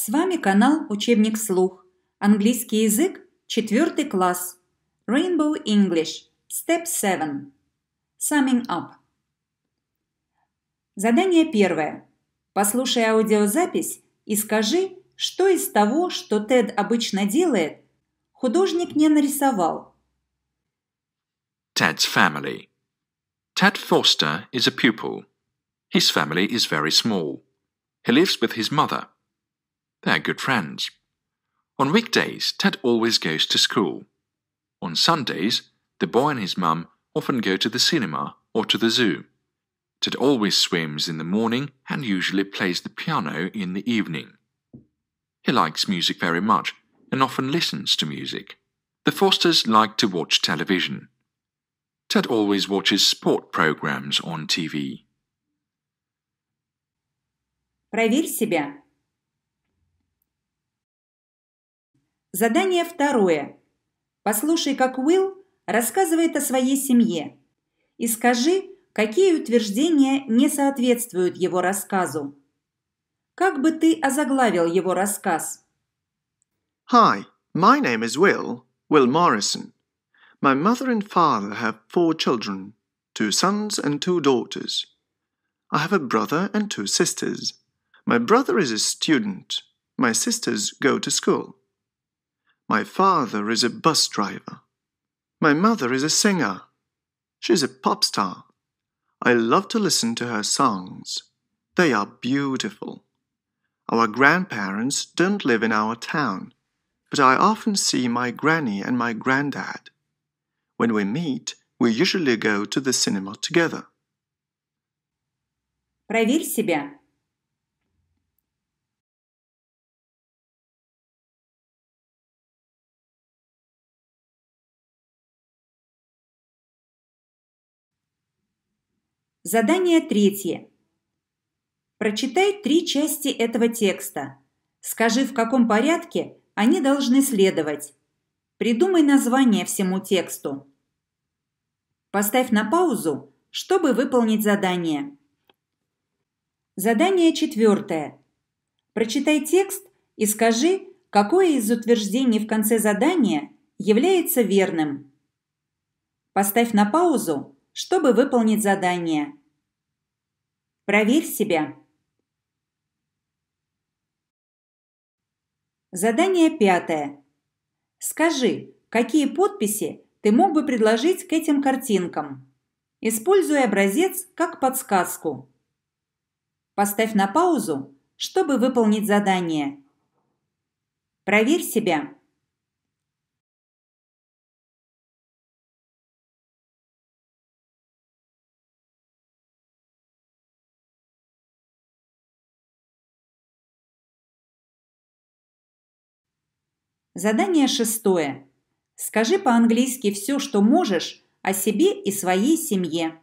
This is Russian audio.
С вами канал «Учебник Слух, Английский язык, четвертый класс. Rainbow English, Step 7. Summing up. Задание первое. Послушай аудиозапись и скажи, что из того, что Тед обычно делает, художник не нарисовал. Ted's family. Ted Forster is a pupil. His family is very small. He lives with his mother. They're good friends. On weekdays, Ted always goes to school. On Sundays, the boy and his mum often go to the cinema or to the zoo. Ted always swims in the morning and usually plays the piano in the evening. He likes music very much and often listens to music. The Fosters like to watch television. Ted always watches sport programs on TV. Проверь себя. Задание второе. Послушай, как Уилл рассказывает о своей семье. И скажи, какие утверждения не соответствуют его рассказу. Как бы ты озаглавил его рассказ? Hi, my name is Will, Will Morrison. My mother and father have four children, two sons and two daughters. I have a brother and two sisters. My brother is a student. My sisters go to school. My father is a bus driver. My mother is a singer. She's a pop star. I love to listen to her songs. They are beautiful. Our grandparents don't live in our town, but I often see my granny and my granddad. When we meet, we usually go to the cinema together. Проверь себя. Задание третье. Прочитай три части этого текста. Скажи, в каком порядке они должны следовать. Придумай название всему тексту. Поставь на паузу, чтобы выполнить задание. Задание четвертое. Прочитай текст и скажи, какое из утверждений в конце задания является верным. Поставь на паузу, чтобы выполнить задание. Проверь себя. Задание пятое. Скажи, какие подписи ты мог бы предложить к этим картинкам? используя образец как подсказку. Поставь на паузу, чтобы выполнить задание. Проверь себя. Задание шестое. Скажи по-английски все, что можешь о себе и своей семье.